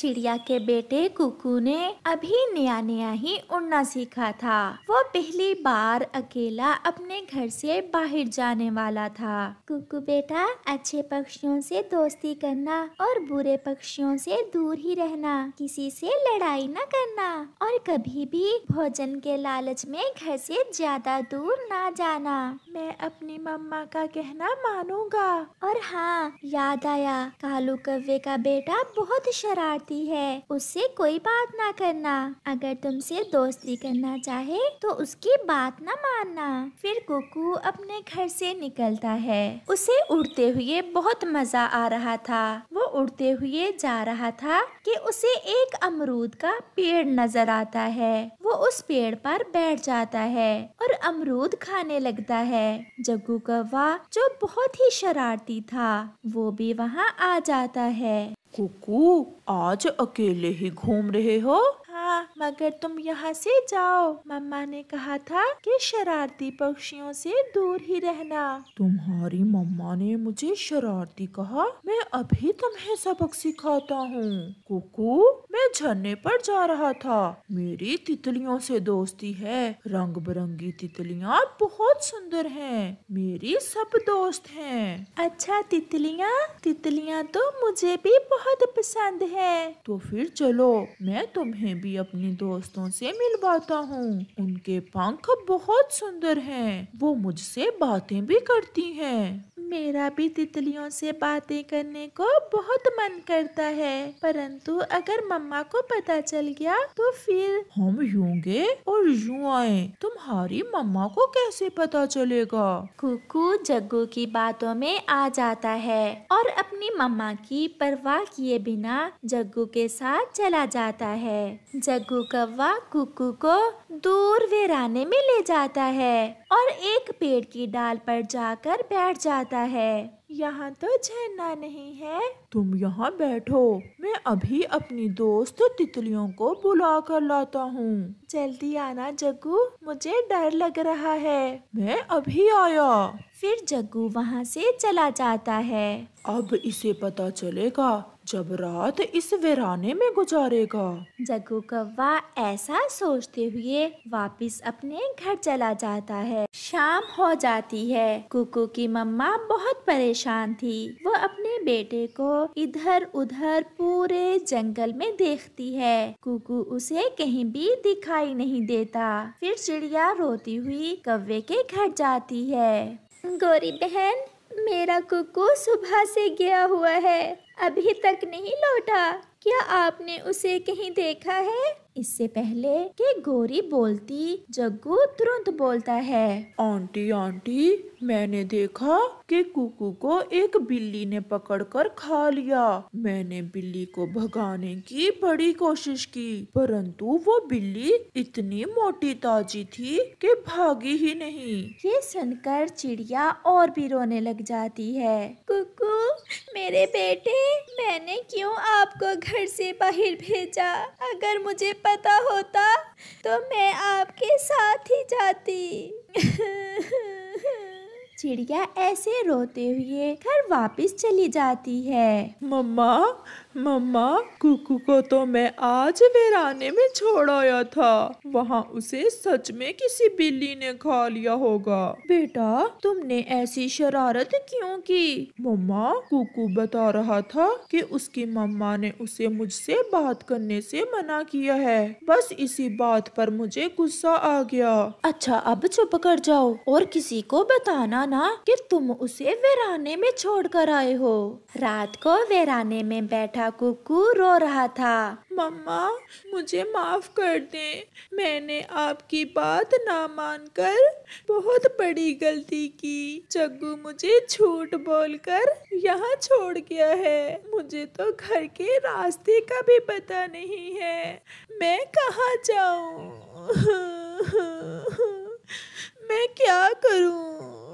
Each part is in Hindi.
चिड़िया के बेटे कुकू ने अभी नया नया ही उड़ना सीखा था वो पहली बार अकेला अपने घर से बाहर जाने वाला था कुकू बेटा अच्छे पक्षियों से दोस्ती करना और बुरे पक्षियों से दूर ही रहना किसी से लड़ाई न करना और कभी भी भोजन के लालच में घर से ज्यादा दूर न जाना मैं अपनी मम्मा का कहना मानूंगा और हाँ याद आया कालू कव्वे का बेटा बहुत शरारती चाहती है उससे कोई बात ना करना अगर तुमसे दोस्ती करना चाहे तो उसकी बात ना मानना फिर कुकू अपने घर से निकलता है उसे उड़ते हुए बहुत मजा आ रहा था वो उड़ते हुए जा रहा था कि उसे एक अमरूद का पेड़ नजर आता है वो उस पेड़ पर बैठ जाता है और अमरूद खाने लगता है जग्गू कौवा जो बहुत ही शरारती था वो भी वहाँ आ जाता है कुकू आज अकेले ही घूम रहे हो हाँ मगर तुम यहाँ से जाओ मम्मा ने कहा था कि शरारती पक्षियों से दूर ही रहना तुम्हारी मम्मा ने मुझे शरारती कहा मैं अभी तुम्हें सबक सिखाता हूँ कुकू मैं झरने पर जा रहा था मेरी तितलियों से दोस्ती है रंग बिरंगी तितलियाँ बहुत सुंदर हैं मेरी सब दोस्त हैं अच्छा तितलियाँ तितलियाँ तो मुझे भी बहुत पसंद है तो फिर चलो मैं तुम्हें भी भी अपने दोस्तों से मिल पाता हूँ उनके पंख बहुत सुंदर हैं। वो मुझसे बातें भी करती हैं। मेरा भी तितलियों से बातें करने को बहुत मन करता है परंतु अगर मम्मा को पता चल गया तो फिर हम यूंगे और यूं आए तुम्हारी मम्मा को कैसे पता चलेगा कुकू जग्गू की बातों में आ जाता है और अपनी मम्मा की परवाह किए बिना जग्गू के साथ चला जाता है जग्गू कौवा कुकू को दूर वीराने में ले जाता है और एक पेड़ की डाल पर जाकर बैठ जाता है यहाँ तो झरना नहीं है तुम यहाँ बैठो मैं अभी अपनी दोस्त तितलियों को बुला कर लाता हूँ जल्दी आना जग्गू मुझे डर लग रहा है मैं अभी आया फिर जग्गू वहाँ से चला जाता है अब इसे पता चलेगा जब रात इस वेराने में गुजारेगा जगू कौवा ऐसा सोचते हुए वापस अपने घर चला जाता है शाम हो जाती है कुकू की मम्मा बहुत परेशान थी वो अपने बेटे को इधर उधर पूरे जंगल में देखती है कुकू उसे कहीं भी दिखाई नहीं देता फिर चिड़िया रोती हुई कौवे के घर जाती है गोरी बहन मेरा कुकू सुबह से गया हुआ है अभी तक नहीं लौटा क्या आपने उसे कहीं देखा है इससे पहले कि गोरी बोलती जग्गू तुरंत बोलता है आंटी आंटी मैंने देखा कि कुकू को एक बिल्ली ने पकड़कर खा लिया मैंने बिल्ली को भगाने की बड़ी कोशिश की परंतु वो बिल्ली इतनी मोटी ताजी थी कि भागी ही नहीं ये सुनकर चिड़िया और भी रोने लग जाती है कुकू मेरे बेटे मैंने क्यों आपको घर से बाहर भेजा अगर मुझे पता होता तो मैं आपके साथ ही जाती चिड़िया ऐसे रोते हुए घर वापस चली जाती है मम्मा मम्मा कुकू को तो मैं आज वेराने में छोड़ आया था वहाँ उसे सच में किसी बिल्ली ने खा लिया होगा बेटा तुमने ऐसी शरारत क्यों की मम्मा कुकू बता रहा था कि उसकी मम्मा ने उसे मुझसे बात करने से मना किया है बस इसी बात पर मुझे गुस्सा आ गया अच्छा अब चुप कर जाओ और किसी को बताना जाना कि तुम उसे वेराने में छोड़ कर आए हो रात को वेराने में बैठा कुकू रो रहा था मम्मा मुझे माफ कर दे मैंने आपकी बात ना मानकर बहुत बड़ी गलती की चग्गू मुझे झूठ बोलकर यहाँ छोड़ गया है मुझे तो घर के रास्ते का भी पता नहीं है मैं कहाँ जाऊँ मैं क्या करूँ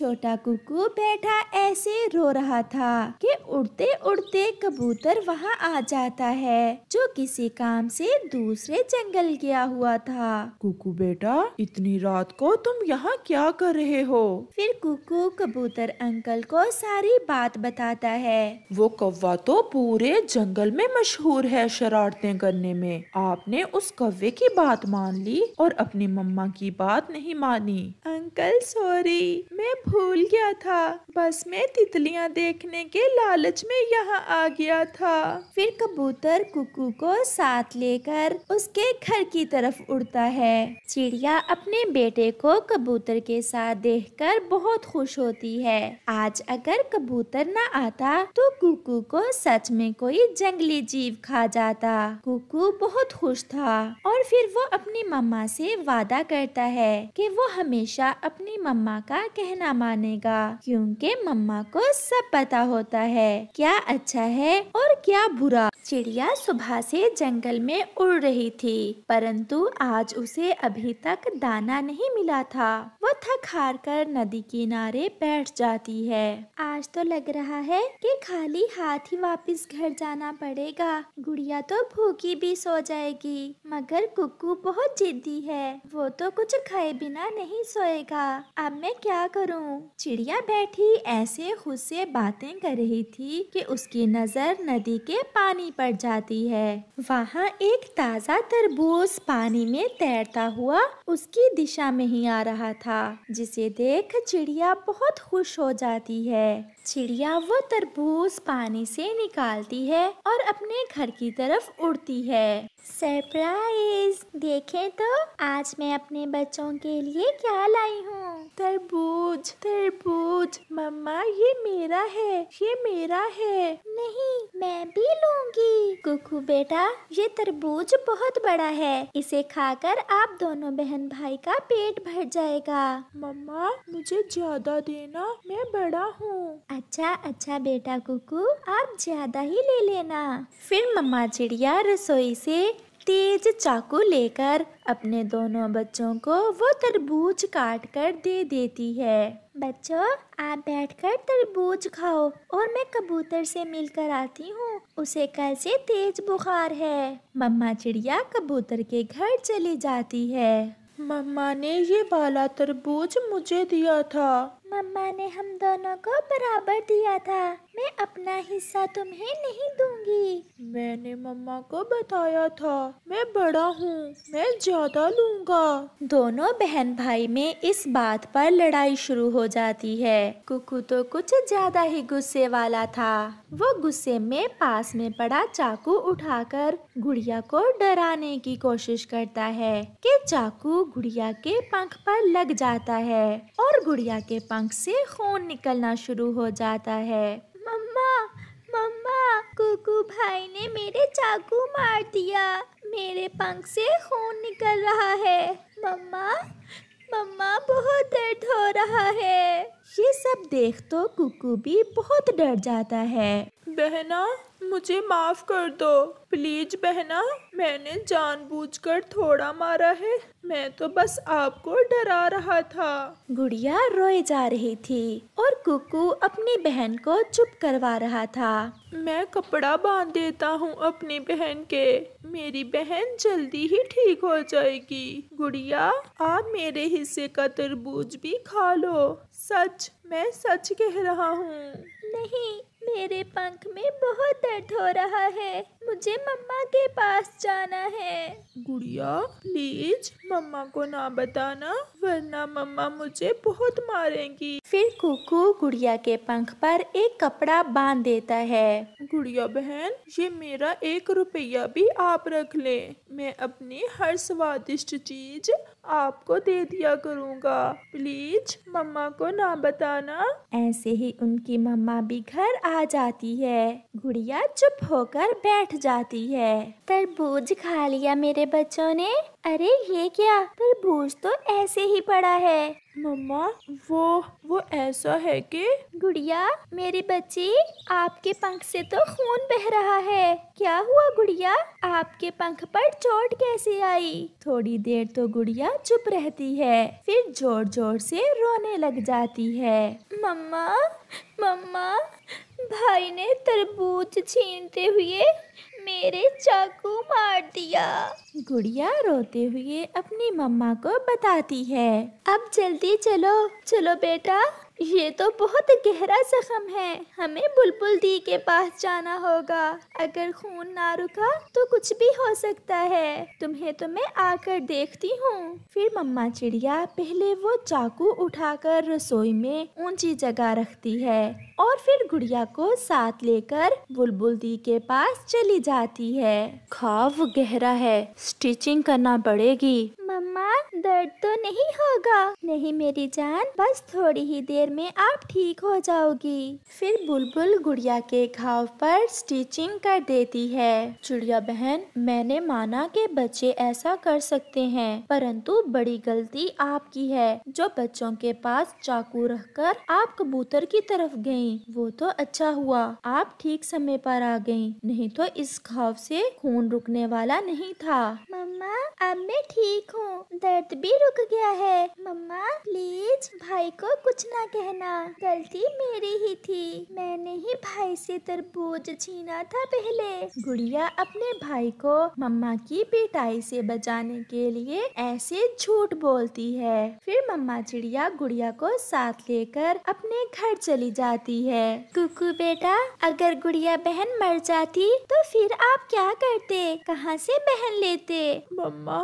छोटा कुकू बैठा ऐसे रो रहा था कि उड़ते उड़ते कबूतर वहाँ आ जाता है जो किसी काम से दूसरे जंगल गया हुआ था कुकू बेटा इतनी रात को तुम यहाँ क्या कर रहे हो फिर कुकू कबूतर अंकल को सारी बात बताता है वो कौवा तो पूरे जंगल में मशहूर है शरारतें करने में आपने उस कौवे की बात मान ली और अपनी मम्मा की बात नहीं मानी अंकल सॉरी मैं भूल गया था बस में तितलियाँ देखने के लालच में यहाँ आ गया था फिर कबूतर कुकू को साथ लेकर उसके घर की तरफ उड़ता है चिड़िया अपने बेटे को कबूतर के साथ देखकर बहुत खुश होती है आज अगर कबूतर न आता तो कुकू को सच में कोई जंगली जीव खा जाता कुकू बहुत खुश था और फिर वो अपनी मम्मा से वादा करता है कि वो हमेशा अपनी मम्मा का कहना मानेगा क्योंकि मम्मा को सब पता होता है क्या अच्छा है और क्या बुरा चिड़िया सुबह से जंगल में उड़ रही थी परंतु आज उसे अभी तक दाना नहीं मिला था वो थक हार कर नदी किनारे बैठ जाती है आज तो लग रहा है कि खाली हाथ ही वापस घर जाना पड़ेगा गुड़िया तो भूखी भी सो जाएगी मगर कुकू बहुत जिद्दी है वो तो कुछ खाए बिना नहीं सोएगा अब मैं क्या करूँ हूँ चिड़िया बैठी ऐसे खुद से बातें कर रही थी कि उसकी नजर नदी के पानी पर जाती है वहाँ एक ताज़ा तरबूज पानी में तैरता हुआ उसकी दिशा में ही आ रहा था जिसे देख चिड़िया बहुत खुश हो जाती है चिड़िया वो तरबूज पानी से निकालती है और अपने घर की तरफ उड़ती है सरप्राइज देखें तो आज मैं अपने बच्चों के लिए क्या लाई हूँ तरबूज तरबूज मम्मा ये मेरा है ये मेरा है नहीं मैं भी लूंगी कुकू बेटा ये तरबूज बहुत बड़ा है इसे खाकर आप दोनों बहन भाई का पेट भर जाएगा मम्मा मुझे ज्यादा देना मैं बड़ा हूँ अच्छा अच्छा बेटा कुकू आप ज्यादा ही ले लेना फिर मम्मा चिड़िया रसोई से तेज चाकू लेकर अपने दोनों बच्चों को वो तरबूज काट कर दे देती है बच्चों आप बैठकर तरबूज खाओ और मैं कबूतर से मिलकर आती हूँ उसे कल से तेज बुखार है मम्मा चिड़िया कबूतर के घर चली जाती है मम्मा ने ये बाला तरबूज मुझे दिया था मम्मा ने हम दोनों को बराबर दिया था मैं अपने हिस्सा तुम्हें नहीं दूंगी मैंने मम्मा को बताया था मैं बड़ा हूँ मैं ज्यादा लूंगा दोनों बहन भाई में इस बात पर लड़ाई शुरू हो जाती है कुकू तो कुछ ज्यादा ही गुस्से वाला था वो गुस्से में पास में पड़ा चाकू उठाकर गुड़िया को डराने की कोशिश करता है कि चाकू गुड़िया के पंख पर लग जाता है और गुड़िया के पंख से खून निकलना शुरू हो जाता है कुकू भाई ने मेरे चाकू मार दिया मेरे पंख से खून निकल रहा है मम्मा मम्मा बहुत दर्द हो रहा है ये सब देख तो कुकू भी बहुत डर जाता है बहना मुझे माफ़ कर दो प्लीज बहना मैंने जानबूझकर थोड़ा मारा है मैं तो बस आपको डरा रहा था गुड़िया रोए जा रही थी और कुकू अपनी बहन को चुप करवा रहा था मैं कपड़ा बांध देता हूँ अपनी बहन के मेरी बहन जल्दी ही ठीक हो जाएगी गुड़िया आप मेरे हिस्से का तरबूज भी खा लो सच मैं सच कह रहा हूँ नहीं मेरे पंख में बहुत दर्द हो रहा है मुझे मम्मा के पास जाना है गुड़िया प्लीज मम्मा को ना बताना वरना मम्मा मुझे बहुत मारेंगी फिर कुकू गुड़िया के पंख पर एक कपड़ा बांध देता है गुड़िया बहन ये मेरा एक रुपया भी आप रख ले मैं अपनी हर स्वादिष्ट चीज आपको दे दिया करूँगा प्लीज मम्मा को ना बताना ऐसे ही उनकी मम्मा भी घर आ जाती है गुड़िया चुप होकर बैठ उठ जाती है तरबूज खा लिया मेरे बच्चों ने अरे ये क्या तरबूज तो ऐसे ही पड़ा है मम्मा वो वो ऐसा है कि गुड़िया मेरी बच्ची आपके पंख से तो खून बह रहा है क्या हुआ गुड़िया आपके पंख पर चोट कैसे आई थोड़ी देर तो गुड़िया चुप रहती है फिर जोर जोर से रोने लग जाती है मम्मा मम्मा भाई ने तरबूज छीनते हुए मेरे चाकू मार दिया गुड़िया रोते हुए अपनी मम्मा को बताती है अब जल्दी चलो चलो बेटा ये तो बहुत गहरा जख्म है हमें बुलबुल दी के पास जाना होगा अगर खून ना रुका तो कुछ भी हो सकता है तुम्हें तो मैं आकर देखती हूँ फिर मम्मा चिड़िया पहले वो चाकू उठाकर रसोई में ऊंची जगह रखती है और फिर गुड़िया को साथ लेकर बुलबुल दी के पास चली जाती है खाव गहरा है स्टिचिंग करना पड़ेगी मम्मा दर्द तो नहीं होगा नहीं मेरी जान बस थोड़ी ही देर में आप ठीक हो जाओगी फिर बुलबुल गुड़िया के घाव पर स्टिचिंग कर देती है चिड़िया बहन मैंने माना के बच्चे ऐसा कर सकते हैं परंतु बड़ी गलती आपकी है जो बच्चों के पास चाकू रखकर आप कबूतर की तरफ गयी वो तो अच्छा हुआ आप ठीक समय पर आ गयी नहीं तो इस घाव से खून रुकने वाला नहीं था मम्मा अब मैं ठीक हूँ दर्द भी रुक गया है मम्मा प्लीज भाई को कुछ ना कह कहना गलती मेरी ही थी मैंने ही भाई से तरबूज छीना था पहले गुड़िया अपने भाई को मम्मा की पिटाई से बचाने के लिए ऐसे झूठ बोलती है फिर मम्मा चिड़िया गुड़िया को साथ लेकर अपने घर चली जाती है कुकू बेटा अगर गुड़िया बहन मर जाती तो फिर आप क्या करते कहाँ से बहन लेते मम्मा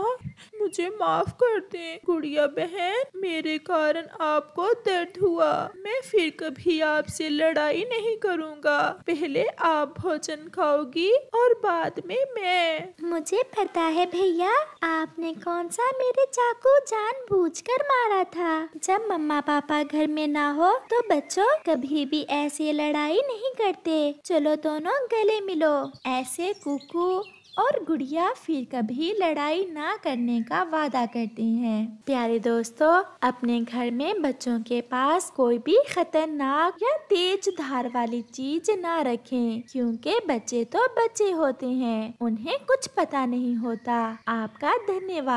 मुझे माफ कर दें गुड़िया बहन मेरे कारण आपको दर्द हुआ मैं फिर कभी आपसे लड़ाई नहीं करूँगा पहले आप भोजन खाओगी और बाद में मैं मुझे पता है भैया आपने कौन सा मेरे चाकू कर मारा था जब मम्मा पापा घर में ना हो तो बच्चों कभी भी ऐसे लड़ाई नहीं करते चलो दोनों गले मिलो ऐसे कुकू और गुड़िया फिर कभी लड़ाई ना करने का वादा करती हैं। प्यारे दोस्तों अपने घर में बच्चों के पास कोई भी खतरनाक या तेज धार वाली चीज ना रखें क्योंकि बच्चे तो बच्चे होते हैं उन्हें कुछ पता नहीं होता आपका धन्यवाद